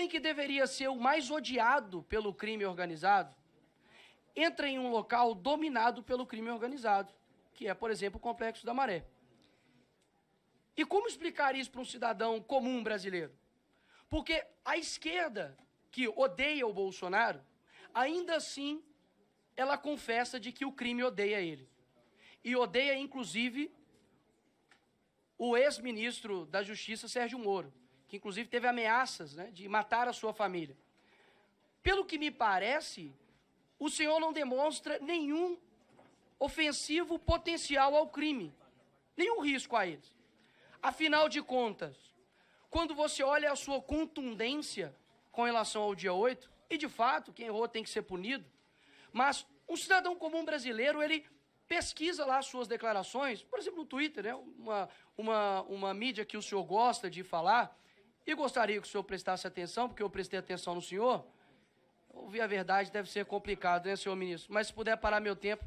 homem que deveria ser o mais odiado pelo crime organizado entra em um local dominado pelo crime organizado, que é, por exemplo, o Complexo da Maré. E como explicar isso para um cidadão comum brasileiro? Porque a esquerda, que odeia o Bolsonaro, ainda assim ela confessa de que o crime odeia ele. E odeia, inclusive, o ex-ministro da Justiça, Sérgio Moro que inclusive teve ameaças né, de matar a sua família. Pelo que me parece, o senhor não demonstra nenhum ofensivo potencial ao crime, nenhum risco a eles. Afinal de contas, quando você olha a sua contundência com relação ao dia 8, e de fato, quem errou tem que ser punido, mas um cidadão comum brasileiro, ele pesquisa lá suas declarações, por exemplo, no Twitter, né? uma, uma, uma mídia que o senhor gosta de falar, e gostaria que o senhor prestasse atenção, porque eu prestei atenção no senhor. Ouvir a verdade deve ser complicado, né, senhor ministro? Mas se puder parar meu tempo,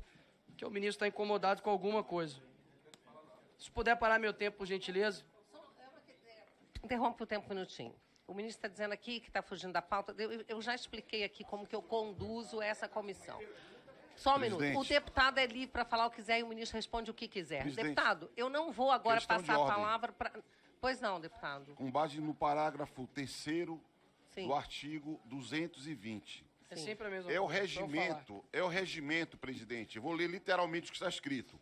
que o ministro está incomodado com alguma coisa. Se puder parar meu tempo, por gentileza. Interrompe o tempo um minutinho. O ministro está dizendo aqui que está fugindo da pauta. Eu, eu, já expliquei aqui como que eu conduzo essa comissão. Só um Presidente. minuto. O deputado é livre para falar o que quiser e o ministro responde o que quiser. Presidente. Deputado, eu não vou agora Questão passar a palavra para. Pois não, deputado. Com base no parágrafo 3 do artigo 220. É sempre a mesma É o então regimento, é o regimento, presidente. Eu vou ler literalmente o que está escrito.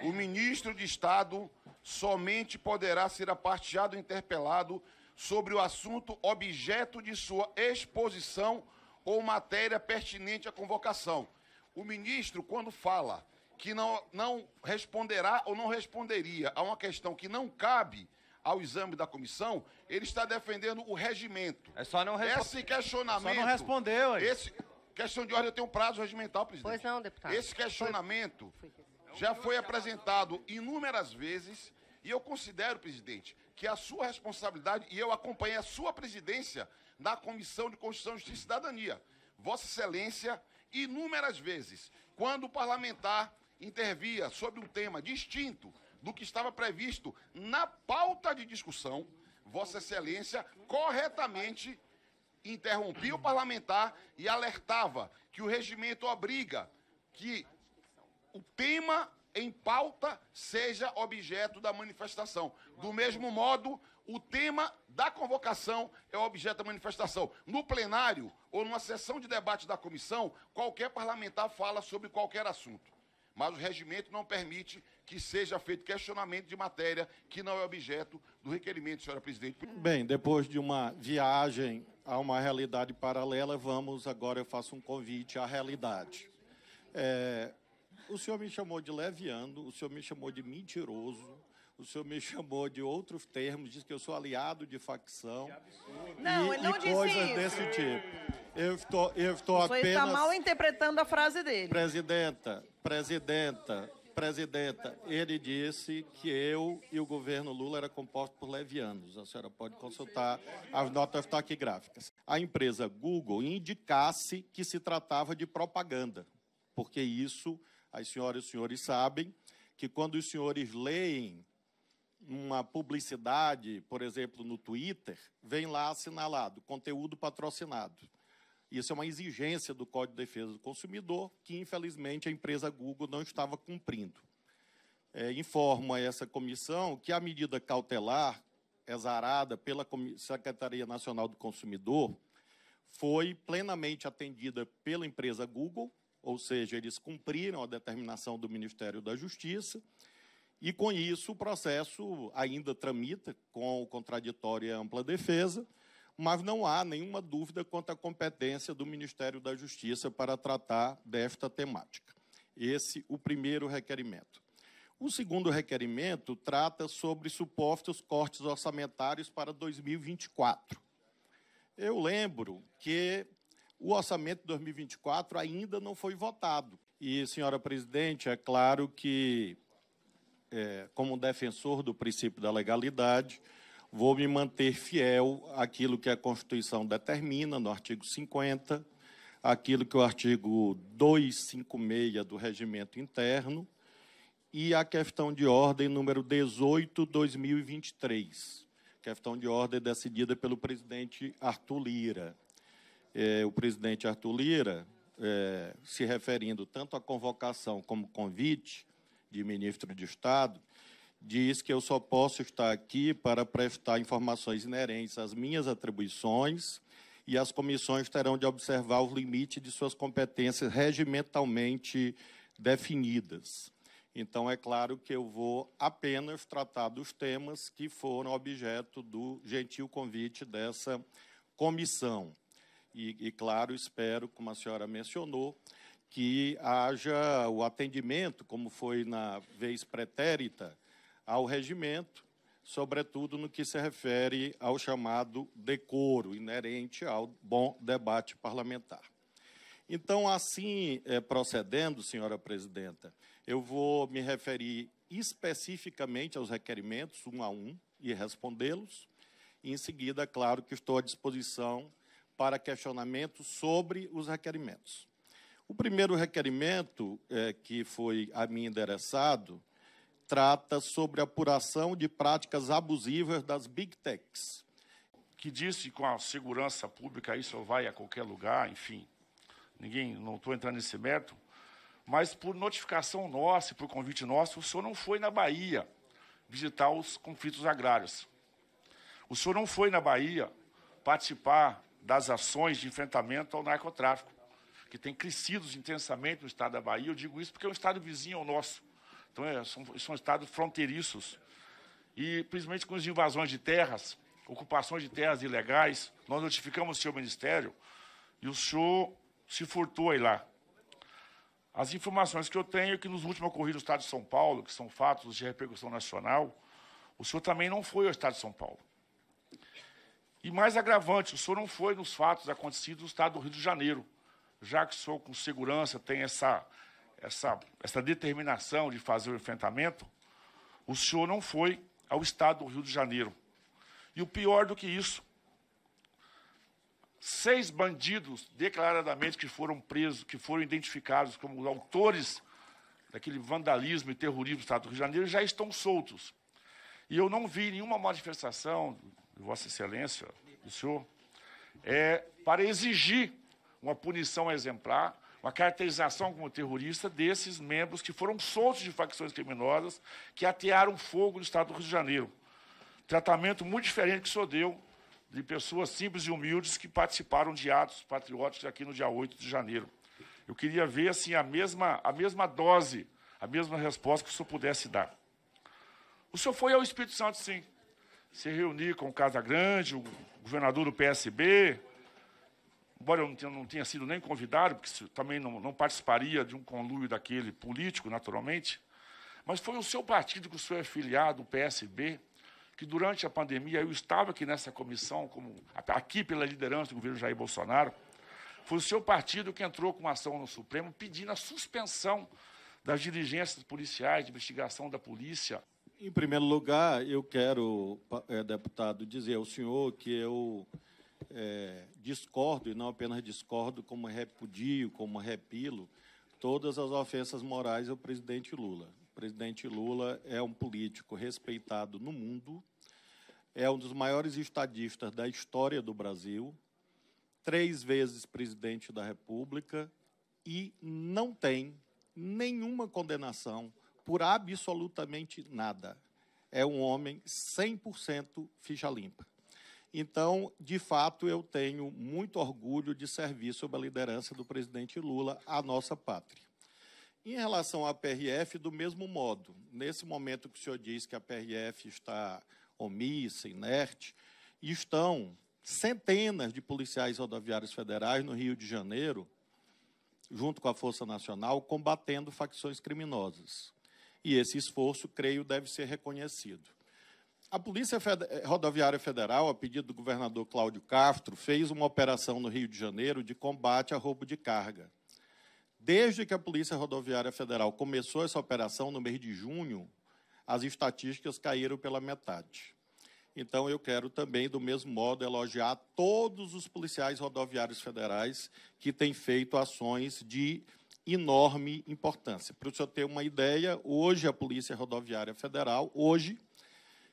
O ministro de Estado somente poderá ser aparteado interpelado sobre o assunto objeto de sua exposição ou matéria pertinente à convocação. O ministro, quando fala que não, não responderá ou não responderia a uma questão que não cabe ao exame da comissão, ele está defendendo o regimento. É só não responder. Esse questionamento. É só não respondeu, aí. Esse questão de ordem tem um prazo regimental, presidente. Pois não, deputado. Esse questionamento foi... já foi apresentado inúmeras vezes e eu considero, presidente, que a sua responsabilidade e eu acompanhei a sua presidência na Comissão de Constituição, Justiça e Cidadania. Vossa Excelência, inúmeras vezes, quando o parlamentar intervia sobre um tema distinto do que estava previsto na pauta de discussão, Vossa Excelência corretamente interrompia o parlamentar e alertava que o regimento obriga que o tema em pauta seja objeto da manifestação. Do mesmo modo, o tema da convocação é objeto da manifestação. No plenário ou numa sessão de debate da comissão, qualquer parlamentar fala sobre qualquer assunto mas o regimento não permite que seja feito questionamento de matéria que não é objeto do requerimento, senhora presidente. Bem, depois de uma viagem a uma realidade paralela, vamos agora eu faço um convite à realidade. É, o senhor me chamou de leviano, o senhor me chamou de mentiroso, o senhor me chamou de outros termos, disse que eu sou aliado de facção. Não, e, ele não e disse coisas isso. desse tipo. Eu estou, eu estou apenas. Você está mal interpretando a frase dele. Presidenta, presidenta, presidenta, ele disse que eu e o governo Lula era composto por levianos. A senhora pode consultar as notas taquigráficas. Tá a empresa Google indicasse que se tratava de propaganda, porque isso, as senhoras e os senhores sabem, que quando os senhores leem uma publicidade, por exemplo, no Twitter, vem lá assinalado, conteúdo patrocinado. Isso é uma exigência do Código de Defesa do Consumidor, que infelizmente a empresa Google não estava cumprindo. É, informo a essa comissão que a medida cautelar exarada pela Secretaria Nacional do Consumidor foi plenamente atendida pela empresa Google, ou seja, eles cumpriram a determinação do Ministério da Justiça e com isso o processo ainda tramita com o contraditório e ampla defesa, mas não há nenhuma dúvida quanto à competência do Ministério da Justiça para tratar desta temática. Esse o primeiro requerimento. O segundo requerimento trata sobre supostos cortes orçamentários para 2024. Eu lembro que o orçamento de 2024 ainda não foi votado. E, senhora presidente, é claro que é, como defensor do princípio da legalidade, vou me manter fiel àquilo que a Constituição determina no artigo 50, àquilo que o artigo 256 do Regimento Interno e à questão de ordem número 18/2023, questão de ordem decidida pelo presidente Arthur Lira. É, o presidente Arthur Lira, é, se referindo tanto à convocação como convite, de ministro de Estado, diz que eu só posso estar aqui para prestar informações inerentes às minhas atribuições e as comissões terão de observar os limites de suas competências regimentalmente definidas. Então, é claro que eu vou apenas tratar dos temas que foram objeto do gentil convite dessa comissão. E, e claro, espero, como a senhora mencionou, que haja o atendimento, como foi na vez pretérita, ao regimento, sobretudo no que se refere ao chamado decoro inerente ao bom debate parlamentar. Então, assim eh, procedendo, senhora presidenta, eu vou me referir especificamente aos requerimentos, um a um, e respondê-los. Em seguida, claro que estou à disposição para questionamentos sobre os requerimentos. O primeiro requerimento é, que foi a mim endereçado trata sobre a apuração de práticas abusivas das big techs. Que disse que com a segurança pública isso vai a qualquer lugar, enfim. Ninguém, não estou entrando nesse método. mas por notificação nossa e por convite nosso, o senhor não foi na Bahia visitar os conflitos agrários. O senhor não foi na Bahia participar das ações de enfrentamento ao narcotráfico que tem crescido intensamente no estado da Bahia. Eu digo isso porque é um estado vizinho ao nosso. Então, é, são, são estados fronteiriços. E, principalmente com as invasões de terras, ocupações de terras ilegais, nós notificamos o seu ministério e o senhor se furtou aí lá. As informações que eu tenho é que nos últimos ocorridos no Estado de São Paulo, que são fatos de repercussão nacional, o senhor também não foi ao Estado de São Paulo. E mais agravante, o senhor não foi nos fatos acontecidos no Estado do Rio de Janeiro, já que o senhor com segurança tem essa, essa, essa determinação de fazer o enfrentamento, o senhor não foi ao estado do Rio de Janeiro. E o pior do que isso, seis bandidos declaradamente que foram presos, que foram identificados como autores daquele vandalismo e terrorismo do Estado do Rio de Janeiro, já estão soltos. E eu não vi nenhuma manifestação, de Vossa Excelência, do senhor, é, para exigir uma punição exemplar, uma caracterização como terrorista desses membros que foram soltos de facções criminosas que atearam fogo no estado do Rio de Janeiro. Tratamento muito diferente que o senhor deu de pessoas simples e humildes que participaram de atos patrióticos aqui no dia 8 de janeiro. Eu queria ver assim a mesma, a mesma dose, a mesma resposta que o senhor pudesse dar. O senhor foi ao Espírito Santo, sim. Se reunir com o Casa Grande, o governador do PSB, embora eu não tenha, não tenha sido nem convidado, porque também não, não participaria de um conluio daquele político, naturalmente, mas foi o seu partido que o senhor é filiado, o PSB, que durante a pandemia, eu estava aqui nessa comissão, como, aqui pela liderança do governo Jair Bolsonaro, foi o seu partido que entrou com uma ação no Supremo pedindo a suspensão das diligências policiais, de investigação da polícia. Em primeiro lugar, eu quero, eh, deputado, dizer ao senhor que eu é, discordo, e não apenas discordo, como repudio, como repilo, todas as ofensas morais ao presidente Lula. O presidente Lula é um político respeitado no mundo, é um dos maiores estadistas da história do Brasil, três vezes presidente da República e não tem nenhuma condenação por absolutamente nada. É um homem 100% ficha limpa. Então, de fato, eu tenho muito orgulho de servir sob a liderança do presidente Lula à nossa pátria. Em relação à PRF, do mesmo modo, nesse momento que o senhor diz que a PRF está omissa, inerte, estão centenas de policiais rodoviários federais no Rio de Janeiro, junto com a Força Nacional, combatendo facções criminosas. E esse esforço, creio, deve ser reconhecido. A Polícia eh, Rodoviária Federal, a pedido do governador Cláudio Castro, fez uma operação no Rio de Janeiro de combate a roubo de carga. Desde que a Polícia Rodoviária Federal começou essa operação, no mês de junho, as estatísticas caíram pela metade. Então, eu quero também, do mesmo modo, elogiar todos os policiais rodoviários federais que têm feito ações de enorme importância. Para o senhor ter uma ideia, hoje a Polícia Rodoviária Federal, hoje,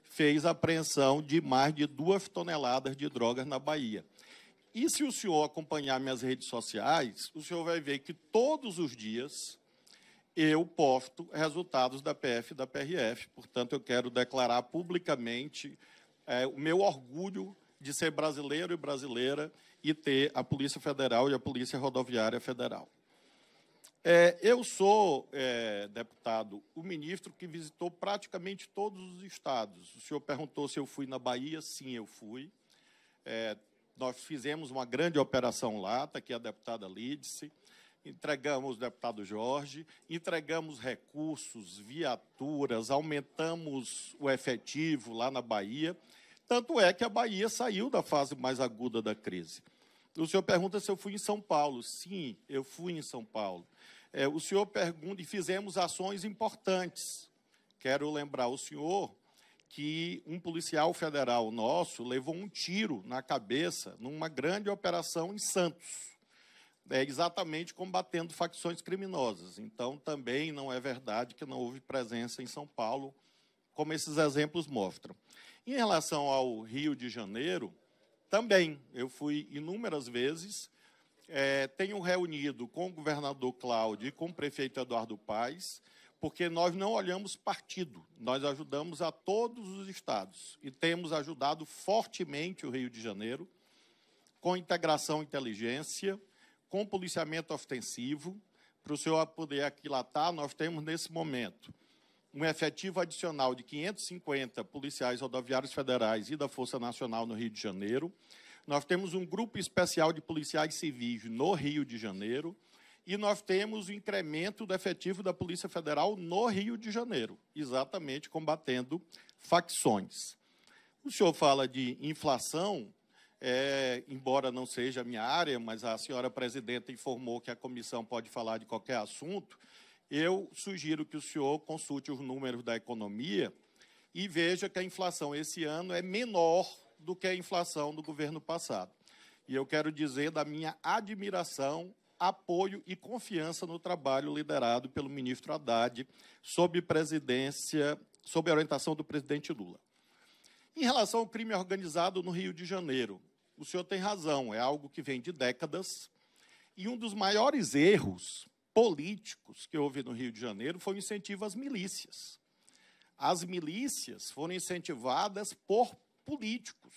fez a apreensão de mais de duas toneladas de drogas na Bahia. E se o senhor acompanhar minhas redes sociais, o senhor vai ver que todos os dias eu posto resultados da PF e da PRF. Portanto, eu quero declarar publicamente é, o meu orgulho de ser brasileiro e brasileira e ter a Polícia Federal e a Polícia Rodoviária Federal. É, eu sou, é, deputado, o ministro que visitou praticamente todos os estados. O senhor perguntou se eu fui na Bahia. Sim, eu fui. É, nós fizemos uma grande operação lá, está aqui a deputada Lídice. Entregamos o deputado Jorge, entregamos recursos, viaturas, aumentamos o efetivo lá na Bahia. Tanto é que a Bahia saiu da fase mais aguda da crise. O senhor pergunta se eu fui em São Paulo. Sim, eu fui em São Paulo. É, o senhor pergunta e fizemos ações importantes. Quero lembrar o senhor que um policial federal nosso levou um tiro na cabeça numa grande operação em Santos, é, exatamente combatendo facções criminosas. Então, também não é verdade que não houve presença em São Paulo, como esses exemplos mostram. Em relação ao Rio de Janeiro, também eu fui inúmeras vezes é, tenho reunido com o governador Cláudio e com o prefeito Eduardo Paes, porque nós não olhamos partido, nós ajudamos a todos os estados e temos ajudado fortemente o Rio de Janeiro com integração inteligência, com policiamento ofensivo, para o senhor poder aquilatar, nós temos nesse momento um efetivo adicional de 550 policiais rodoviários federais e da Força Nacional no Rio de Janeiro nós temos um grupo especial de policiais civis no Rio de Janeiro e nós temos o incremento do efetivo da Polícia Federal no Rio de Janeiro, exatamente combatendo facções. O senhor fala de inflação, é, embora não seja a minha área, mas a senhora presidenta informou que a comissão pode falar de qualquer assunto. Eu sugiro que o senhor consulte os números da economia e veja que a inflação esse ano é menor do que a inflação do governo passado. E eu quero dizer da minha admiração, apoio e confiança no trabalho liderado pelo ministro Haddad, sob presidência, sob orientação do presidente Lula. Em relação ao crime organizado no Rio de Janeiro, o senhor tem razão, é algo que vem de décadas. E um dos maiores erros políticos que houve no Rio de Janeiro foi o incentivo às milícias. As milícias foram incentivadas por políticos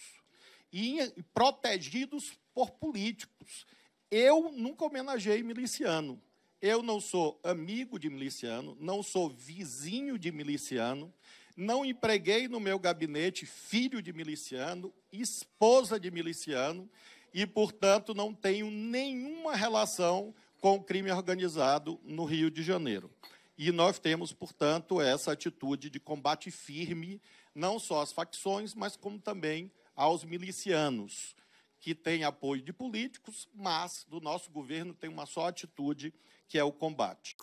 e protegidos por políticos. Eu nunca homenageei miliciano. Eu não sou amigo de miliciano, não sou vizinho de miliciano, não empreguei no meu gabinete filho de miliciano, esposa de miliciano e, portanto, não tenho nenhuma relação com o crime organizado no Rio de Janeiro. E nós temos, portanto, essa atitude de combate firme, não só às facções, mas como também aos milicianos, que têm apoio de políticos, mas do nosso governo tem uma só atitude, que é o combate.